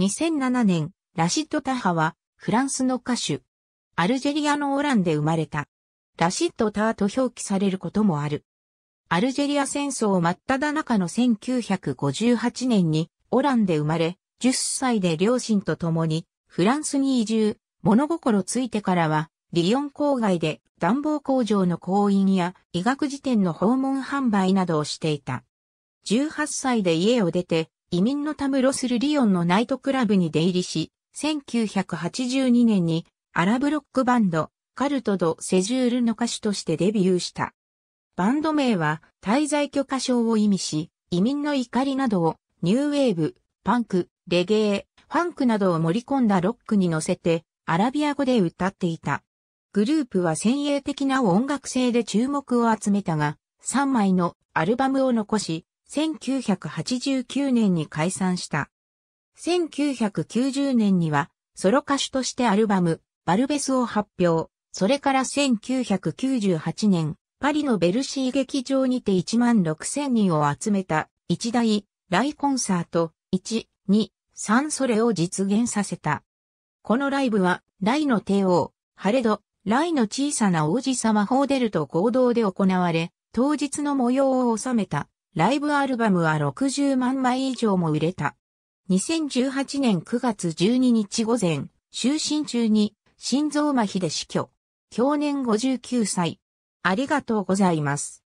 2007年、ラシッド・タハは、フランスの歌手。アルジェリアのオランで生まれた。ラシッド・ターと表記されることもある。アルジェリア戦争真っ只中の1958年に、オランで生まれ、10歳で両親と共に、フランスに移住、物心ついてからは、リヨン郊外で暖房工場の工員や医学辞典の訪問販売などをしていた。18歳で家を出て、移民のたむろするリオンのナイトクラブに出入りし、1982年にアラブロックバンド、カルト・ド・セジュールの歌手としてデビューした。バンド名は滞在許可証を意味し、移民の怒りなどをニューウェーブ、パンク、レゲエ、ファンクなどを盛り込んだロックに乗せてアラビア語で歌っていた。グループは先鋭的な音楽性で注目を集めたが、3枚のアルバムを残し、1989年に解散した。1990年にはソロ歌手としてアルバム、バルベスを発表。それから1998年、パリのベルシー劇場にて1万6000人を集めた一大ライコンサート1、2、3それを実現させた。このライブは、ライの帝王、ハレド、ライの小さな王子様ホーデルと合同で行われ、当日の模様を収めたライブアルバムは60万枚以上も売れた。2018年9月12日午前、就寝中に心臓麻痺で死去。去年59歳。ありがとうございます。